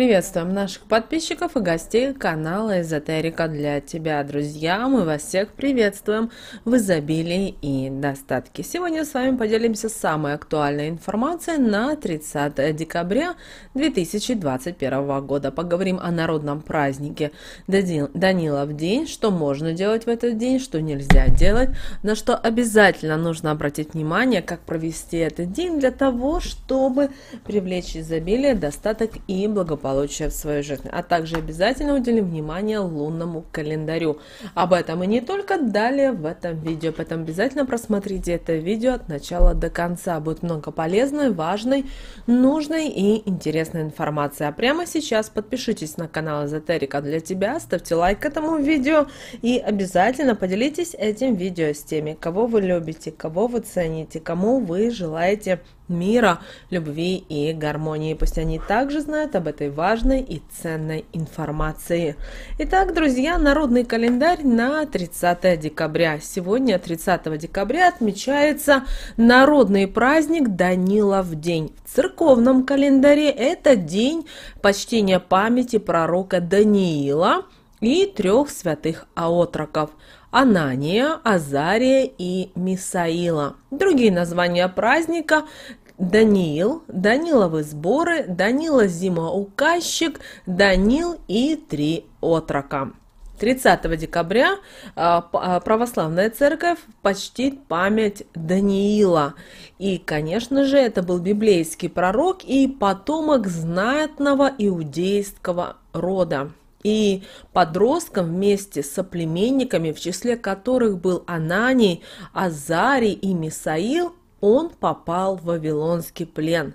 Приветствуем наших подписчиков и гостей канала Эзотерика для тебя, друзья. Мы вас всех приветствуем в изобилии и достатке. Сегодня с вами поделимся самой актуальной информацией на 30 декабря 2021 года. Поговорим о народном празднике Данилов день, что можно делать в этот день, что нельзя делать, на что обязательно нужно обратить внимание, как провести этот день для того, чтобы привлечь изобилие, достаток и благополучие благополучия в своей жизни. А также обязательно уделим внимание лунному календарю. Об этом и не только далее в этом видео, поэтому обязательно просмотрите это видео от начала до конца. Будет много полезной, важной, нужной и интересной информации. А прямо сейчас подпишитесь на канал Эзотерика для тебя, ставьте лайк этому видео и обязательно поделитесь этим видео с теми, кого вы любите, кого вы цените, кому вы желаете мира, любви и гармонии. Пусть они также знают об этой важной и ценной информации. Итак, друзья, народный календарь на 30 декабря. Сегодня, 30 декабря, отмечается народный праздник Данилов день. В церковном календаре это день почтения памяти пророка Даниила и трех святых аотроков Анания, Азария и Мисаила. Другие названия праздника Даниил, Даниловы сборы, Данила зима зимоуказчик, Данил и три отрока. 30 декабря а, а, православная церковь почтит память Даниила. И, конечно же, это был библейский пророк и потомок знатного иудейского рода. И подростком вместе с соплеменниками, в числе которых был Ананий, Азарий и Мисаил, он попал в вавилонский плен.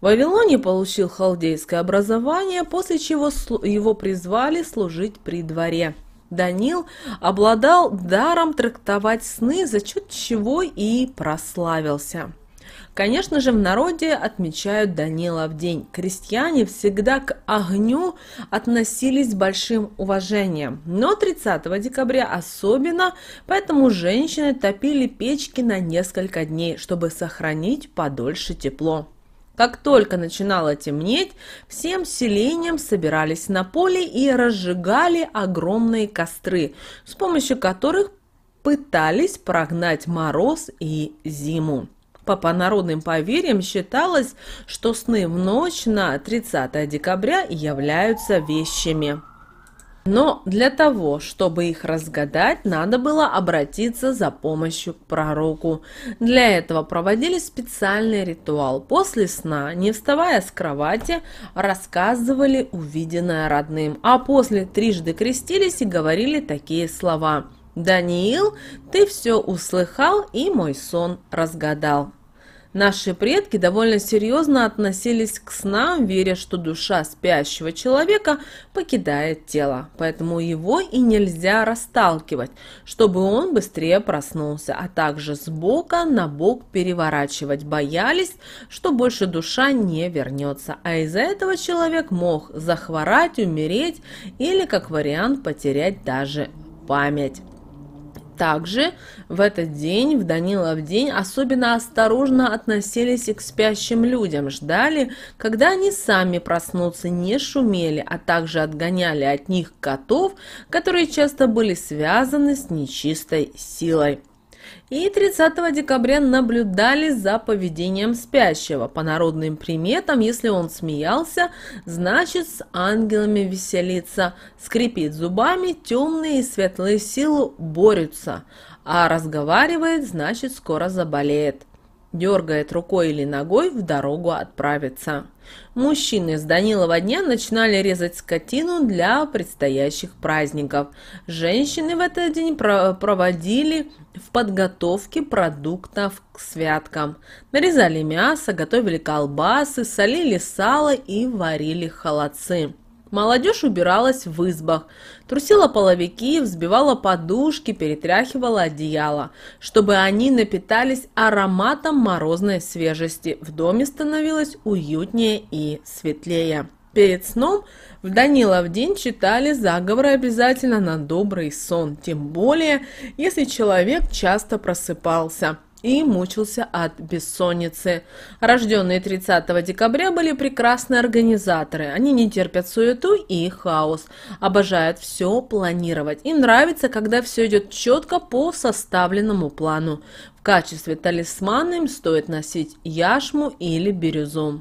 В Вавилоне получил халдейское образование, после чего его призвали служить при дворе. Данил обладал даром трактовать сны, за счет чего и прославился. Конечно же, в народе отмечают Данила в день. Крестьяне всегда к огню относились с большим уважением, но 30 декабря особенно, поэтому женщины топили печки на несколько дней, чтобы сохранить подольше тепло. Как только начинало темнеть, всем селением собирались на поле и разжигали огромные костры, с помощью которых пытались прогнать мороз и зиму. По народным поверьям считалось, что сны в ночь на 30 декабря являются вещами. Но для того, чтобы их разгадать, надо было обратиться за помощью к пророку. Для этого проводили специальный ритуал. После сна, не вставая с кровати, рассказывали увиденное родным, а после трижды крестились и говорили такие слова – Даниил, ты все услыхал и мой сон разгадал. Наши предки довольно серьезно относились к снам, веря, что душа спящего человека покидает тело, поэтому его и нельзя расталкивать, чтобы он быстрее проснулся, а также с бока на бок переворачивать боялись, что больше душа не вернется, а из-за этого человек мог захворать, умереть или, как вариант, потерять даже память. Также в этот день, в Данилов день, особенно осторожно относились и к спящим людям, ждали, когда они сами проснутся, не шумели, а также отгоняли от них котов, которые часто были связаны с нечистой силой и 30 декабря наблюдали за поведением спящего. По народным приметам, если он смеялся, значит с ангелами веселится, скрипит зубами, темные и светлые силы борются, а разговаривает, значит скоро заболеет дергает рукой или ногой, в дорогу отправиться. Мужчины с Данилова дня начинали резать скотину для предстоящих праздников. Женщины в этот день про проводили в подготовке продуктов к святкам. Нарезали мясо, готовили колбасы, солили сало и варили холодцы. Молодежь убиралась в избах, трусила половики, взбивала подушки, перетряхивала одеяло, чтобы они напитались ароматом морозной свежести. В доме становилось уютнее и светлее. Перед сном в Данилов день читали заговоры обязательно на добрый сон, тем более, если человек часто просыпался – и мучился от бессонницы. Рожденные 30 декабря были прекрасные организаторы. Они не терпят суету и хаос, обожают все планировать. И нравится, когда все идет четко по составленному плану. В качестве талисмана им стоит носить яшму или бирюзу.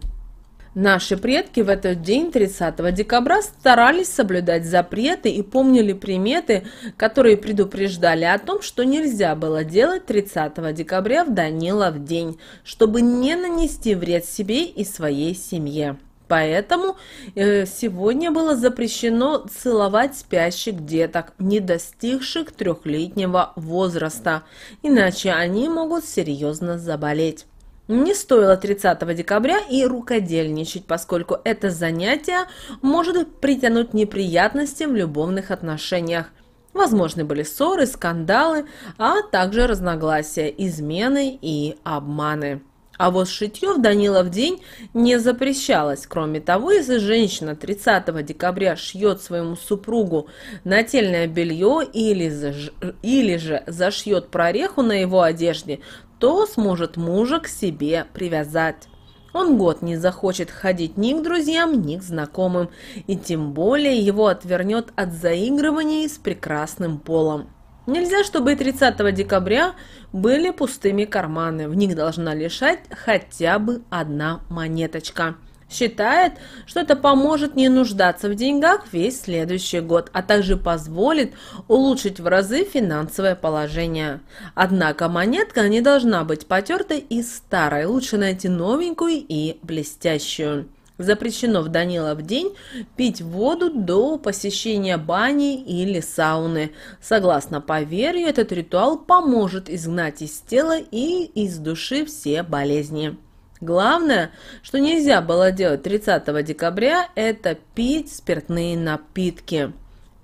Наши предки в этот день, 30 декабря, старались соблюдать запреты и помнили приметы, которые предупреждали о том, что нельзя было делать 30 декабря в Данилов день, чтобы не нанести вред себе и своей семье. Поэтому э, сегодня было запрещено целовать спящих деток, не достигших трехлетнего возраста, иначе они могут серьезно заболеть. Не стоило 30 декабря и рукодельничать, поскольку это занятие может притянуть неприятности в любовных отношениях. Возможны были ссоры, скандалы, а также разногласия, измены и обманы. А вот шитье в Данилов день не запрещалось. Кроме того, если женщина 30 декабря шьет своему супругу нательное белье или, заж... или же зашьет прореху на его одежде, то сможет мужа к себе привязать. Он год не захочет ходить ни к друзьям, ни к знакомым, и тем более его отвернет от заигрываний с прекрасным полом. Нельзя, чтобы и 30 декабря были пустыми карманы, в них должна лишать хотя бы одна монеточка. Считает, что это поможет не нуждаться в деньгах весь следующий год, а также позволит улучшить в разы финансовое положение. Однако монетка не должна быть потертой и старой, лучше найти новенькую и блестящую. Запрещено в Данилов день пить воду до посещения бани или сауны. Согласно поверью, этот ритуал поможет изгнать из тела и из души все болезни. Главное, что нельзя было делать 30 декабря, это пить спиртные напитки.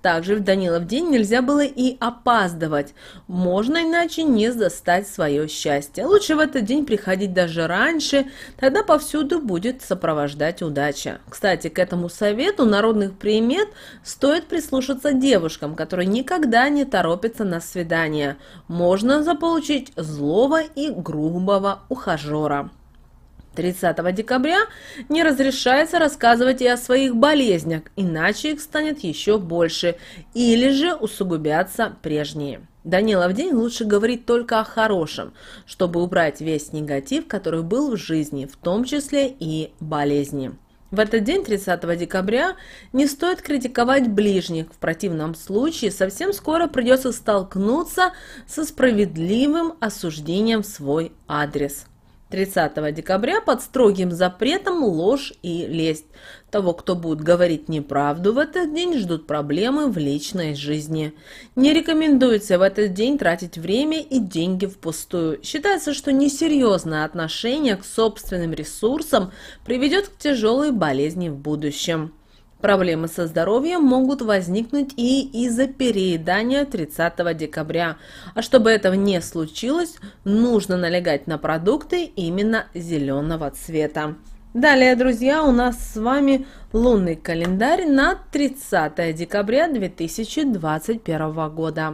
Также в Данилов день нельзя было и опаздывать. Можно иначе не застать свое счастье. Лучше в этот день приходить даже раньше, тогда повсюду будет сопровождать удача. Кстати, к этому совету народных примет стоит прислушаться девушкам, которые никогда не торопятся на свидание. Можно заполучить злого и грубого ухажера. 30 декабря не разрешается рассказывать и о своих болезнях, иначе их станет еще больше, или же усугубятся прежние. Данила в день лучше говорить только о хорошем, чтобы убрать весь негатив, который был в жизни, в том числе и болезни. В этот день, 30 декабря, не стоит критиковать ближних, в противном случае совсем скоро придется столкнуться со справедливым осуждением в свой адрес. 30 декабря под строгим запретом ложь и лесть. Того, кто будет говорить неправду в этот день, ждут проблемы в личной жизни. Не рекомендуется в этот день тратить время и деньги впустую. Считается, что несерьезное отношение к собственным ресурсам приведет к тяжелой болезни в будущем. Проблемы со здоровьем могут возникнуть и из-за переедания 30 декабря. А чтобы этого не случилось, нужно налегать на продукты именно зеленого цвета. Далее, друзья, у нас с вами лунный календарь на 30 декабря 2021 года.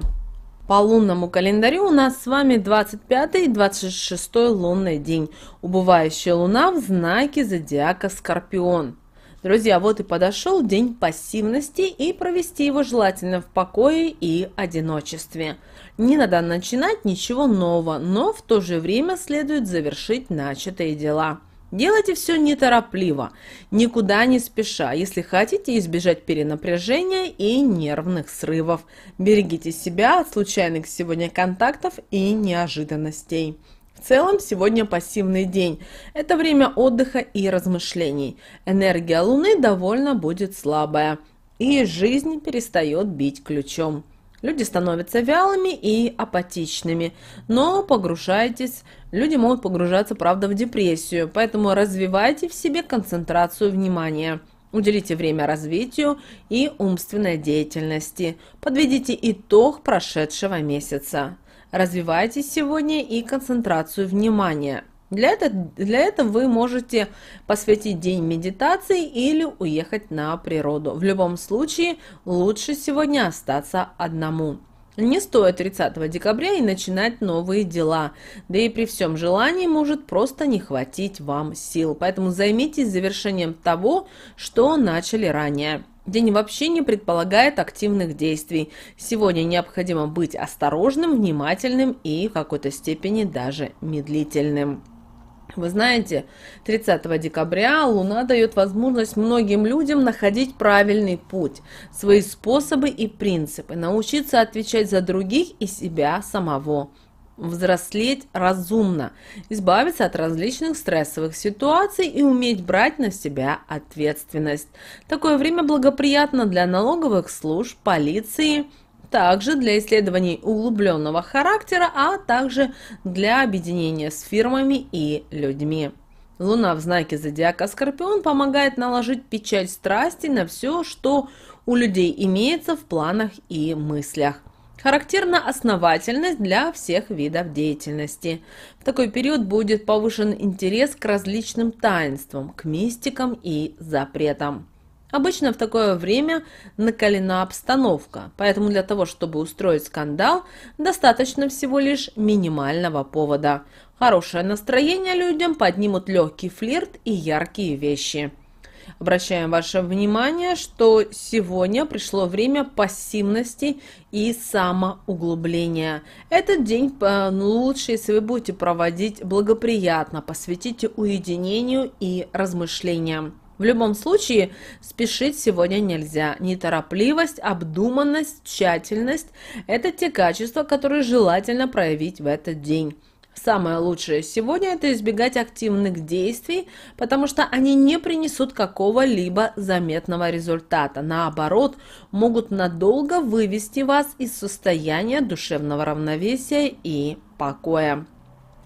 По лунному календарю у нас с вами 25 и 26 лунный день, убывающая луна в знаке зодиака Скорпион. Друзья, вот и подошел день пассивности, и провести его желательно в покое и одиночестве. Не надо начинать ничего нового, но в то же время следует завершить начатые дела. Делайте все неторопливо, никуда не спеша, если хотите избежать перенапряжения и нервных срывов. Берегите себя от случайных сегодня контактов и неожиданностей. В целом, сегодня пассивный день. Это время отдыха и размышлений. Энергия Луны довольно будет слабая. И жизнь перестает бить ключом. Люди становятся вялыми и апатичными. Но погружайтесь. Люди могут погружаться, правда, в депрессию. Поэтому развивайте в себе концентрацию внимания. Уделите время развитию и умственной деятельности. Подведите итог прошедшего месяца развивайте сегодня и концентрацию внимания. Для этого, для этого вы можете посвятить день медитации или уехать на природу. В любом случае, лучше сегодня остаться одному. Не стоит 30 декабря и начинать новые дела. Да и при всем желании может просто не хватить вам сил. Поэтому займитесь завершением того, что начали ранее. День вообще не предполагает активных действий. Сегодня необходимо быть осторожным, внимательным и в какой-то степени даже медлительным. Вы знаете, 30 декабря Луна дает возможность многим людям находить правильный путь, свои способы и принципы, научиться отвечать за других и себя самого взрослеть разумно, избавиться от различных стрессовых ситуаций и уметь брать на себя ответственность. Такое время благоприятно для налоговых служб, полиции, также для исследований углубленного характера, а также для объединения с фирмами и людьми. Луна в знаке зодиака Скорпион помогает наложить печать страсти на все, что у людей имеется в планах и мыслях. Характерна основательность для всех видов деятельности. В такой период будет повышен интерес к различным таинствам, к мистикам и запретам. Обычно в такое время накалена обстановка, поэтому для того, чтобы устроить скандал, достаточно всего лишь минимального повода. Хорошее настроение людям поднимут легкий флирт и яркие вещи – Обращаем ваше внимание, что сегодня пришло время пассивности и самоуглубления. Этот день э, ну, лучше, если вы будете проводить благоприятно, посвятите уединению и размышлениям. В любом случае, спешить сегодня нельзя. Неторопливость, обдуманность, тщательность – это те качества, которые желательно проявить в этот день. Самое лучшее сегодня – это избегать активных действий, потому что они не принесут какого-либо заметного результата. Наоборот, могут надолго вывести вас из состояния душевного равновесия и покоя.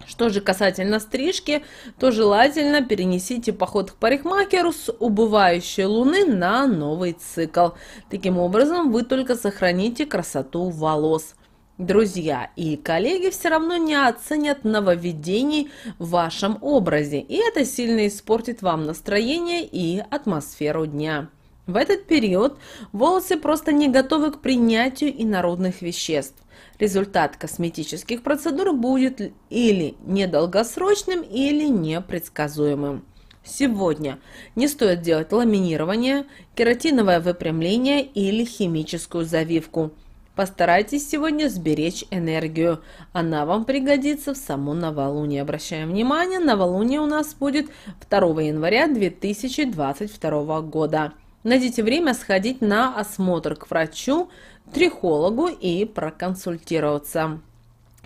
Что же касательно стрижки, то желательно перенесите поход к парикмахеру с убывающей луны на новый цикл. Таким образом вы только сохраните красоту волос. Друзья и коллеги все равно не оценят нововведений в вашем образе, и это сильно испортит вам настроение и атмосферу дня. В этот период волосы просто не готовы к принятию инородных веществ. Результат косметических процедур будет или недолгосрочным, или непредсказуемым. Сегодня не стоит делать ламинирование, кератиновое выпрямление или химическую завивку – Постарайтесь сегодня сберечь энергию. Она вам пригодится в саму новолуние. Обращаем внимание, новолуние у нас будет 2 января 2022 года. Найдите время сходить на осмотр к врачу, трихологу и проконсультироваться.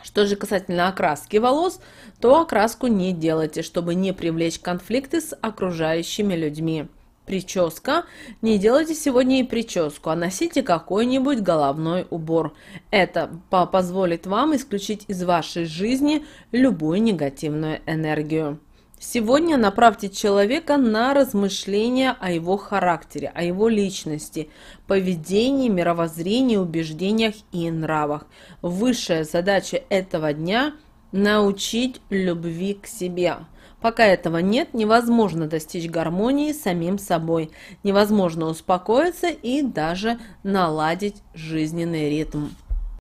Что же касательно окраски волос, то окраску не делайте, чтобы не привлечь конфликты с окружающими людьми прическа, не делайте сегодня и прическу, а носите какой-нибудь головной убор. Это позволит вам исключить из вашей жизни любую негативную энергию. Сегодня направьте человека на размышления о его характере, о его личности, поведении, мировоззрении, убеждениях и нравах. Высшая задача этого дня – научить любви к себе, Пока этого нет, невозможно достичь гармонии с самим собой, невозможно успокоиться и даже наладить жизненный ритм.